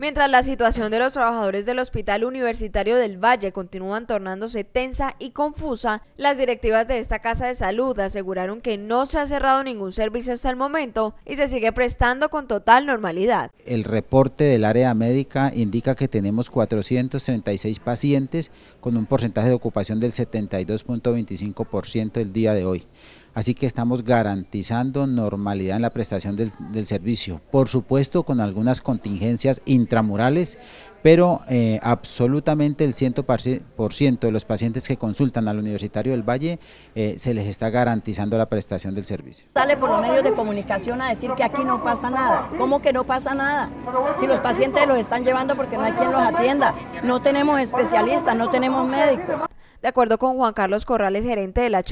Mientras la situación de los trabajadores del Hospital Universitario del Valle continúa tornándose tensa y confusa, las directivas de esta casa de salud aseguraron que no se ha cerrado ningún servicio hasta el momento y se sigue prestando con total normalidad. El reporte del área médica indica que tenemos 436 pacientes con un porcentaje de ocupación del 72.25% el día de hoy. Así que estamos garantizando normalidad en la prestación del, servicio, por supuesto con algunas contingencias intramurales, pero eh, absolutamente el 100% de los pacientes que consultan al Universitario del Valle eh, se les está garantizando la prestación del servicio. Sale por los medios de comunicación a decir que aquí no pasa nada. ¿Cómo que no pasa nada? Si los pacientes los están llevando porque no hay quien los atienda, no tenemos especialistas, no tenemos médicos. De acuerdo con Juan Carlos Corrales, gerente del la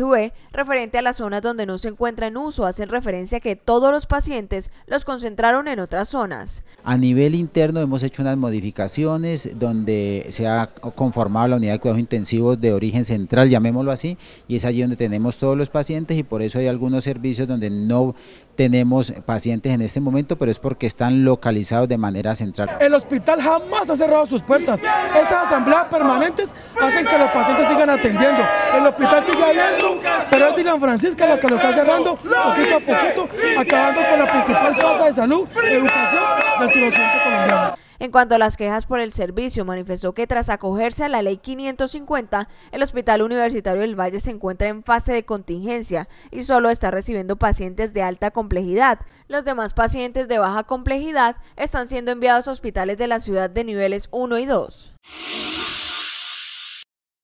referente a las zonas donde no se encuentra en uso, hacen referencia a que todos los pacientes los concentraron en otras zonas. A nivel interno hemos hecho unas modificaciones donde se ha conformado la unidad de cuidados intensivos de origen central, llamémoslo así, y es allí donde tenemos todos los pacientes y por eso hay algunos servicios donde no tenemos pacientes en este momento, pero es porque están localizados de manera central. El hospital jamás ha cerrado sus puertas. Estas asambleas permanentes hacen que los pacientes atendiendo. El hospital pero es que lo está cerrando poquito poquito, acabando con la principal de salud, educación del En cuanto a las quejas por el servicio, manifestó que tras acogerse a la ley 550, el Hospital Universitario del Valle se encuentra en fase de contingencia y solo está recibiendo pacientes de alta complejidad. Los demás pacientes de baja complejidad están siendo enviados a hospitales de la ciudad de niveles 1 y 2.